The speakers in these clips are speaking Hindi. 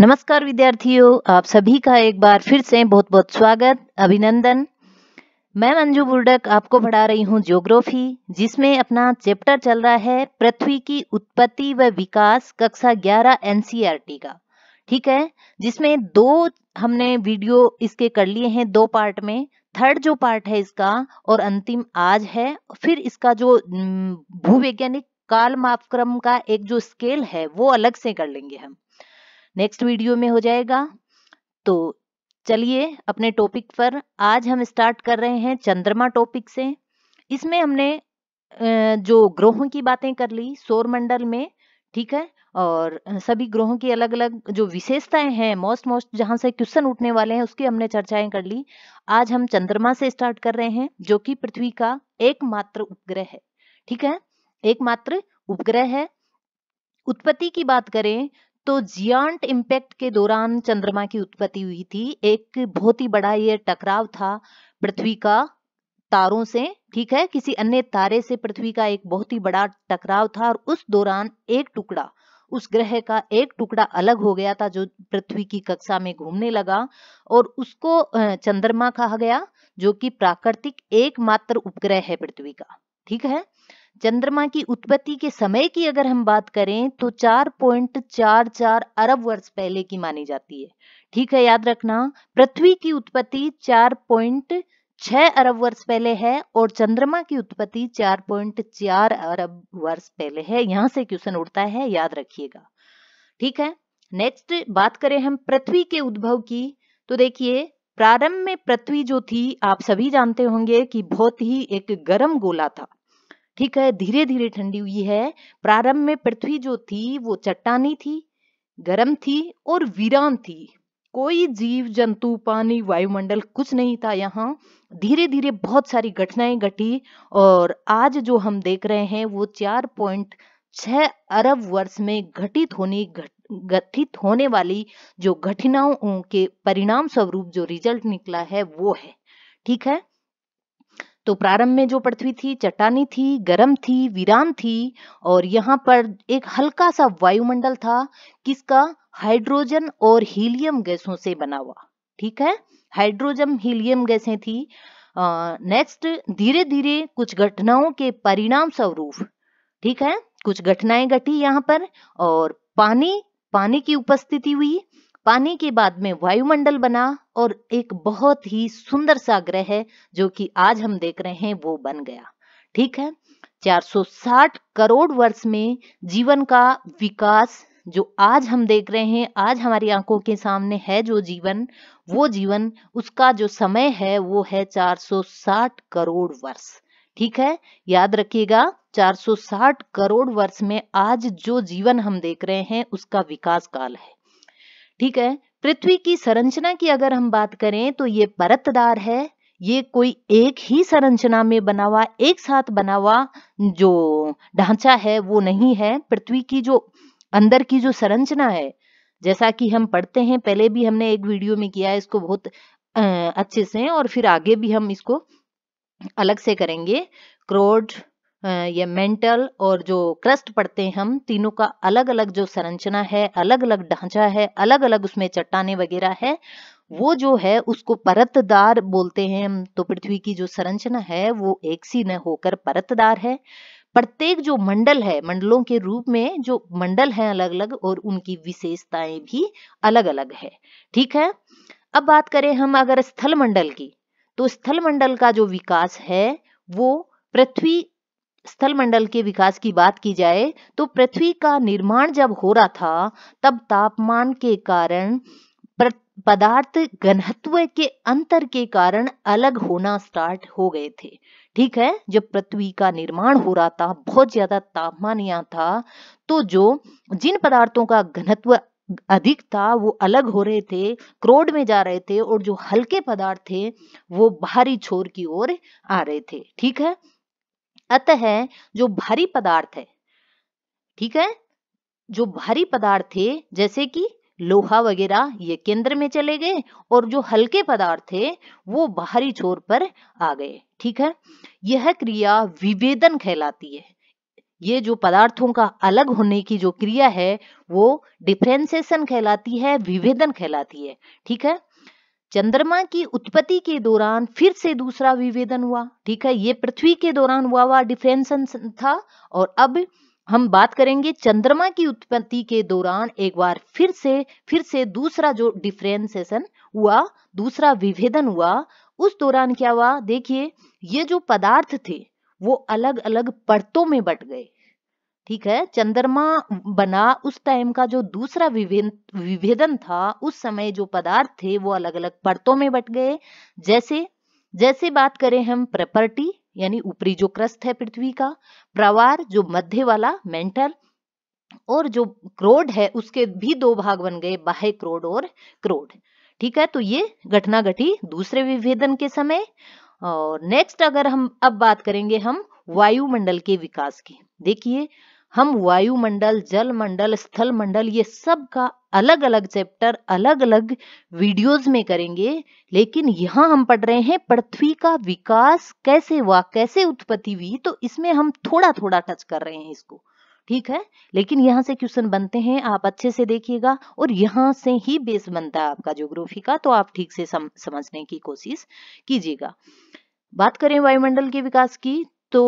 नमस्कार विद्यार्थियों आप सभी का एक बार फिर से बहुत बहुत स्वागत अभिनंदन मैं मंजू बुर्डक आपको पढ़ा रही हूँ ज्योग्राफी जिसमें अपना चैप्टर चल रहा है पृथ्वी की उत्पत्ति व विकास कक्षा 11 एनसीईआरटी e का ठीक है जिसमें दो हमने वीडियो इसके कर लिए हैं दो पार्ट में थर्ड जो पार्ट है इसका और अंतिम आज है फिर इसका जो भूवैज्ञानिक काल मापक्रम का एक जो स्केल है वो अलग से कर लेंगे हम नेक्स्ट वीडियो में हो जाएगा तो चलिए अपने टॉपिक पर आज हम स्टार्ट कर रहे हैं चंद्रमा टॉपिक से इसमें हमने जो ग्रहों की बातें कर ली सौर मंडल में ठीक है और सभी ग्रहों की अलग अलग जो विशेषताएं हैं मोस्ट मोस्ट जहां से क्वेश्चन उठने वाले हैं उसकी हमने चर्चाएं कर ली आज हम चंद्रमा से स्टार्ट कर रहे हैं जो कि पृथ्वी का एकमात्र उपग्रह है ठीक है एकमात्र उपग्रह है उत्पत्ति की बात करें तो जियांट इम्पैक्ट के दौरान चंद्रमा की उत्पत्ति हुई थी एक बहुत ही बड़ा यह टकराव था पृथ्वी का तारों से ठीक है किसी अन्य तारे से पृथ्वी का एक बहुत ही बड़ा टकराव था और उस दौरान एक टुकड़ा उस ग्रह का एक टुकड़ा अलग हो गया था जो पृथ्वी की कक्षा में घूमने लगा और उसको चंद्रमा कहा गया जो कि प्राकृतिक एकमात्र उपग्रह है पृथ्वी का ठीक है चंद्रमा की उत्पत्ति के समय की अगर हम बात करें तो 4.44 अरब वर्ष पहले की मानी जाती है ठीक है याद रखना पृथ्वी की उत्पत्ति 4.6 अरब वर्ष पहले है और चंद्रमा की उत्पत्ति 4.4 अरब वर्ष पहले है यहां से क्वेश्चन उठता है याद रखिएगा ठीक है नेक्स्ट बात करें हम पृथ्वी के उद्भव की तो देखिए प्रारंभ में पृथ्वी जो थी आप सभी जानते होंगे कि बहुत ही एक गर्म गोला था ठीक है धीरे धीरे ठंडी हुई है प्रारंभ में पृथ्वी जो थी वो चट्टानी थी गर्म थी और वीरान थी कोई जीव जंतु पानी वायुमंडल कुछ नहीं था यहाँ धीरे धीरे बहुत सारी घटनाएं घटी और आज जो हम देख रहे हैं वो चार पॉइंट छह अरब वर्ष में घटित होने गठित होने वाली जो घटनाओं के परिणाम स्वरूप जो रिजल्ट निकला है वो है ठीक है तो प्रारंभ में जो पृथ्वी थी चट्टानी थी गर्म थी वीरान थी और यहाँ पर एक हल्का सा वायुमंडल था किसका हाइड्रोजन और हीलियम गैसों से बना हुआ ठीक है हाइड्रोजन हीलियम गैसें थी नेक्स्ट धीरे धीरे कुछ घटनाओं के परिणाम स्वरूप ठीक है कुछ घटनाएं घटी यहाँ पर और पानी पानी की उपस्थिति हुई पानी के बाद में वायुमंडल बना और एक बहुत ही सुंदर सा ग्रह जो कि आज हम देख रहे हैं वो बन गया ठीक है 460 करोड़ वर्ष में जीवन का विकास जो आज हम देख रहे हैं आज हमारी आंखों के सामने है जो जीवन वो जीवन उसका जो समय है वो है 460 करोड़ वर्ष ठीक है याद रखिएगा 460 करोड़ वर्ष में आज जो जीवन हम देख रहे हैं उसका विकास काल है ठीक है पृथ्वी की संरचना की अगर हम बात करें तो ये परतदार है ये कोई एक ही संरचना में बना हुआ एक साथ बना हुआ जो ढांचा है वो नहीं है पृथ्वी की जो अंदर की जो संरचना है जैसा कि हम पढ़ते हैं पहले भी हमने एक वीडियो में किया है इसको बहुत अच्छे से और फिर आगे भी हम इसको अलग से करेंगे क्रोड ये मेंटल और जो क्रस्ट पड़ते हैं हम तीनों का अलग अलग जो संरचना है अलग अलग ढांचा है अलग अलग उसमें चट्टाने वगैरह है वो जो है उसको परतदार बोलते हैं हम तो पृथ्वी की जो संरचना है वो एक सी न होकर परतदार है प्रत्येक जो मंडल है मंडलों के रूप में जो मंडल है अलग अलग और उनकी विशेषताएं भी अलग अलग है ठीक है अब बात करें हम अगर स्थल मंडल की तो स्थल मंडल का जो विकास है वो पृथ्वी स्थल मंडल के विकास की बात की जाए तो पृथ्वी का निर्माण जब हो रहा था तब तापमान के कारण पदार्थ घनत्व के अंतर के कारण अलग होना स्टार्ट हो गए थे ठीक है जब पृथ्वी का निर्माण हो रहा था बहुत ज्यादा तापमान यहाँ था तो जो जिन पदार्थों का घनत्व अधिक था वो अलग हो रहे थे क्रोड में जा रहे थे और जो हल्के पदार्थ थे वो बाहरी छोर की ओर आ रहे थे ठीक है अतः जो भारी पदार्थ है ठीक है जो भारी पदार्थ थे जैसे कि लोहा वगैरह ये केंद्र में चले गए और जो हल्के पदार्थ थे वो बाहरी छोर पर आ गए ठीक है यह क्रिया विवेदन कहलाती है ये जो पदार्थों का अलग होने की जो क्रिया है वो डिफ्रेंसेशन कहलाती है विभेदन कहलाती है ठीक है चंद्रमा की उत्पत्ति के दौरान फिर से दूसरा विभेदन हुआ ठीक है ये पृथ्वी के दौरान हुआ हुआ डिफरेंसन था और अब हम बात करेंगे चंद्रमा की उत्पत्ति के दौरान एक बार फिर से फिर से दूसरा जो डिफ्रेंसेशन हुआ दूसरा विभेदन हुआ उस दौरान क्या हुआ देखिए ये जो पदार्थ थे वो अलग अलग परतों में बट गए ठीक है चंद्रमा बना उस टाइम का जो दूसरा विभेदन था उस समय जो पदार्थ थे वो अलग अलग परतों में बट गए जैसे जैसे बात करें हम प्रॉपर्टी यानी ऊपरी जो क्रस्ट है पृथ्वी का प्रवार जो मध्य वाला मेंटल और जो क्रोड है उसके भी दो भाग बन गए बाह्य क्रोड और क्रोड ठीक है तो ये घटना घटी दूसरे विभेदन के समय और नेक्स्ट अगर हम अब बात करेंगे हम वायुमंडल के विकास की देखिए हम वायुमंडल जल मंडल स्थल मंडल ये सब का अलग अलग चैप्टर अलग अलग वीडियोस में करेंगे लेकिन यहाँ हम पढ़ रहे हैं पृथ्वी का विकास कैसे हुआ कैसे उत्पत्ति हुई तो इसमें हम थोड़ा थोड़ा टच कर रहे हैं इसको ठीक है लेकिन यहाँ से क्वेश्चन बनते हैं आप अच्छे से देखिएगा और यहाँ से ही बेस बनता है आपका ज्योग्राफी का तो आप ठीक से सम, समझने की कोशिश कीजिएगा बात करें वायुमंडल के विकास की तो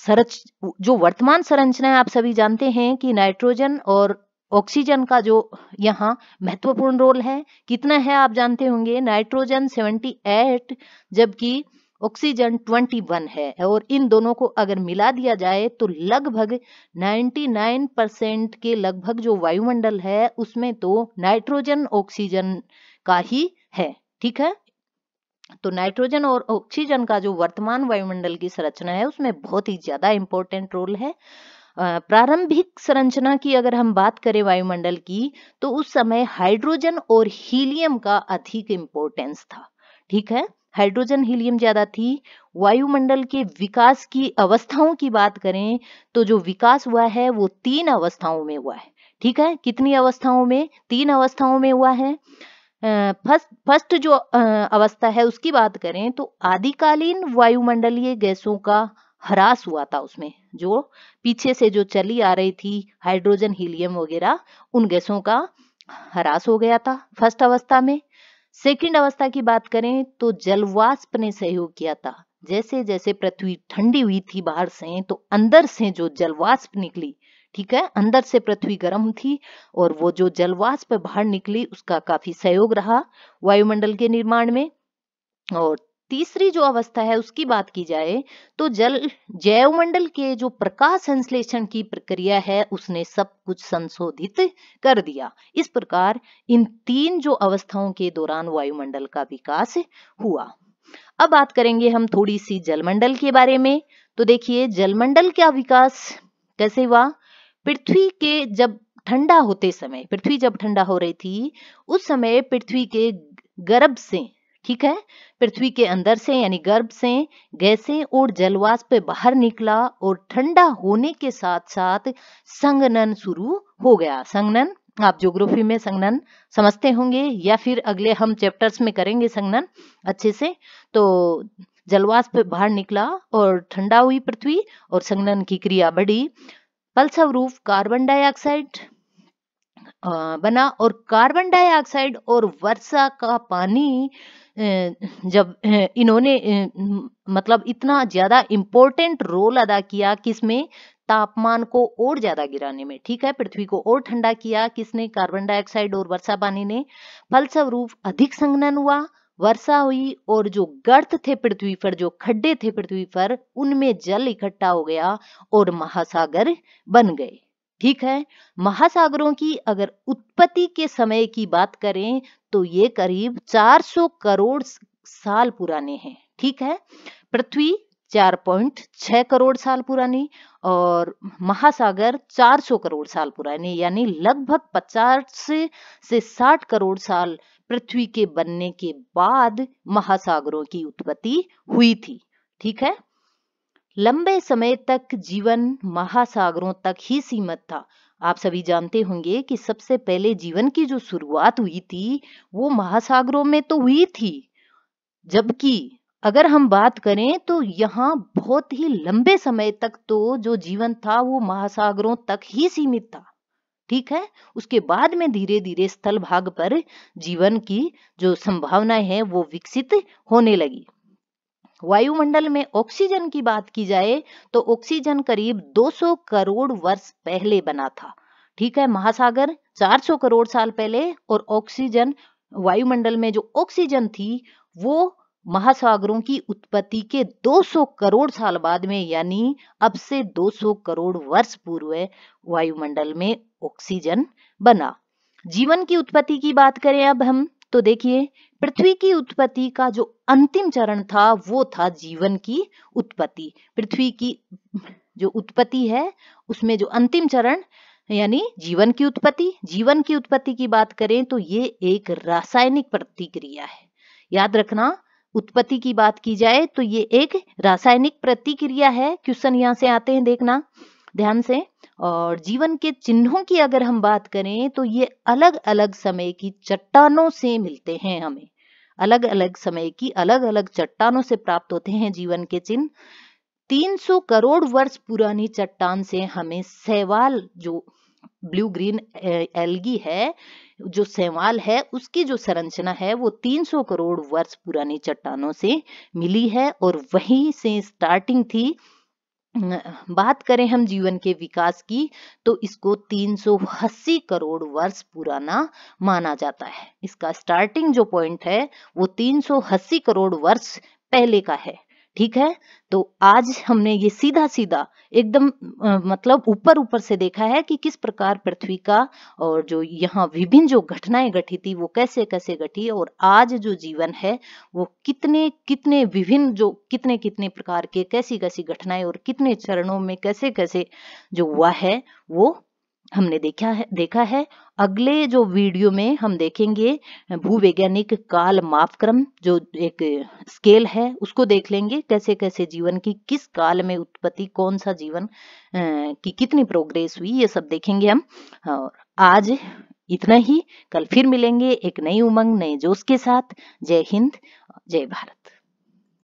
सरच जो वर्तमान संरचना है आप सभी जानते हैं कि नाइट्रोजन और ऑक्सीजन का जो यहाँ महत्वपूर्ण रोल है कितना है आप जानते होंगे नाइट्रोजन 78 जबकि ऑक्सीजन 21 है और इन दोनों को अगर मिला दिया जाए तो लगभग 99 परसेंट के लगभग जो वायुमंडल है उसमें तो नाइट्रोजन ऑक्सीजन का ही है ठीक है तो नाइट्रोजन और ऑक्सीजन का जो वर्तमान वायुमंडल की संरचना है उसमें बहुत ही ज्यादा इंपॉर्टेंट रोल है प्रारंभिक संरचना की अगर हम बात करें वायुमंडल की तो उस समय हाइड्रोजन और हीलियम का अधिक इम्पोर्टेंस था ठीक है हाइड्रोजन हीलियम ज्यादा थी वायुमंडल के विकास की अवस्थाओं की बात करें तो जो विकास हुआ है वो तीन अवस्थाओं में हुआ है ठीक है कितनी अवस्थाओं में तीन अवस्थाओं में हुआ है फर्स्ट फर्स्ट जो अवस्था है उसकी बात करें तो आदिकालीन वायुमंडलीय गैसों का ह्रास हुआ था उसमें जो पीछे से जो चली आ रही थी हाइड्रोजन हीलियम वगैरह उन गैसों का ह्रास हो गया था फर्स्ट अवस्था में सेकंड अवस्था की बात करें तो जलवाष्प ने सहयोग किया था जैसे जैसे पृथ्वी ठंडी हुई थी बाहर से तो अंदर से जो जलवाष्प निकली ठीक है अंदर से पृथ्वी गर्म थी और वो जो जलवाष्प बाहर निकली उसका काफी सहयोग रहा वायुमंडल के निर्माण में और तीसरी जो अवस्था है उसकी बात की जाए तो जल जैवमंडल के जो प्रकाश संश्लेषण की प्रक्रिया है उसने सब कुछ संशोधित कर दिया इस प्रकार इन तीन जो अवस्थाओं के दौरान वायुमंडल का विकास हुआ अब बात करेंगे हम थोड़ी सी जलमंडल के बारे में तो देखिए जलमंडल का विकास कैसे हुआ पृथ्वी के जब ठंडा होते समय पृथ्वी जब ठंडा हो रही थी उस समय पृथ्वी के गर्भ से ठीक है पृथ्वी के अंदर से यानी गर्भ से गैसें और जलवाष्प बाहर निकला और ठंडा होने के साथ साथ संगनन शुरू हो गया संगनन आप ज्योग्राफी में संगनन समझते होंगे या फिर अगले हम चैप्टर्स में करेंगे संगनन अच्छे से तो जलवाष्प बाहर निकला और ठंडा हुई पृथ्वी और संगनन की क्रिया बढ़ी फलस्वरूप कार्बन डाइऑक्साइड बना और कार्बन डाइऑक्साइड और वर्षा का पानी जब इन्होंने मतलब इतना ज्यादा इंपॉर्टेंट रोल अदा किया किसमें तापमान को और ज्यादा गिराने में ठीक है पृथ्वी को और ठंडा किया किसने कार्बन डाइऑक्साइड और वर्षा पानी ने फलस्वरूप अधिक संघनन हुआ वर्षा हुई और जो गर्त थे पृथ्वी पर जो खड्डे थे पृथ्वी पर उनमें जल इकट्ठा हो गया और महासागर बन गए ठीक है महासागरों की अगर उत्पत्ति के समय की बात करें तो ये करीब 400 करोड़ साल पुराने हैं ठीक है पृथ्वी 4.6 करोड़ साल पुरानी और महासागर 400 करोड़ साल पुराने यानी लगभग 50 से 60 करोड़ साल पृथ्वी के बनने के बाद महासागरों की उत्पत्ति हुई थी ठीक है लंबे समय तक जीवन महासागरों तक ही सीमित था आप सभी जानते होंगे कि सबसे पहले जीवन की जो शुरुआत हुई थी वो महासागरों में तो हुई थी जबकि अगर हम बात करें तो यहाँ बहुत ही लंबे समय तक तो जो जीवन था वो महासागरों तक ही सीमित था ठीक है उसके बाद में धीरे धीरे स्थल भाग पर जीवन की जो संभावनाएं हैं वो विकसित होने लगी वायुमंडल में ऑक्सीजन की बात की जाए तो ऑक्सीजन करीब 200 करोड़ वर्ष पहले बना था ठीक है महासागर 400 करोड़ साल पहले और ऑक्सीजन वायुमंडल में जो ऑक्सीजन थी वो महासागरों की उत्पत्ति के 200 करोड़ साल बाद में यानी अब से 200 करोड़ वर्ष पूर्व वायुमंडल में ऑक्सीजन बना जीवन की उत्पत्ति की बात करें अब हम तो देखिए पृथ्वी की उत्पत्ति का जो अंतिम चरण था वो था जीवन की उत्पत्ति पृथ्वी की जो उत्पत्ति है उसमें जो अंतिम चरण यानी जीवन की उत्पत्ति जीवन की उत्पत्ति की बात करें तो ये एक रासायनिक प्रतिक्रिया है याद रखना उत्पत्ति की बात की जाए तो ये एक रासायनिक प्रतिक्रिया है क्वेश्चन यहाँ से आते हैं देखना ध्यान से और जीवन के चिन्हों की अगर हम बात करें तो ये अलग अलग समय की चट्टानों से मिलते हैं हमें अलग अलग समय की अलग अलग चट्टानों से प्राप्त होते हैं जीवन के चिन्ह 300 करोड़ वर्ष पुरानी चट्टान से हमें सहवाल जो ब्लू ग्रीन एलगी है जो सेवाल है उसकी जो संरचना है वो 300 करोड़ वर्ष पुरानी चट्टानों से मिली है और वहीं से स्टार्टिंग थी बात करें हम जीवन के विकास की तो इसको तीन करोड़ वर्ष पुराना माना जाता है इसका स्टार्टिंग जो पॉइंट है वो तीन करोड़ वर्ष पहले का है ठीक है तो आज हमने ये सीधा सीधा एकदम मतलब ऊपर ऊपर से देखा है कि किस प्रकार पृथ्वी का और जो यहाँ विभिन्न जो घटनाएं घटी थी वो कैसे कैसे घटी और आज जो जीवन है वो कितने कितने विभिन्न जो कितने कितने प्रकार के कैसी कैसी घटनाएं और कितने चरणों में कैसे कैसे जो हुआ है वो हमने देखा है देखा है अगले जो वीडियो में हम देखेंगे भूवैज्ञानिक काल मापक्रम जो एक स्केल है उसको देख लेंगे कैसे कैसे जीवन की किस काल में उत्पत्ति कौन सा जीवन की कितनी प्रोग्रेस हुई ये सब देखेंगे हम और आज इतना ही कल फिर मिलेंगे एक नई उमंग नए जोश के साथ जय हिंद जय भारत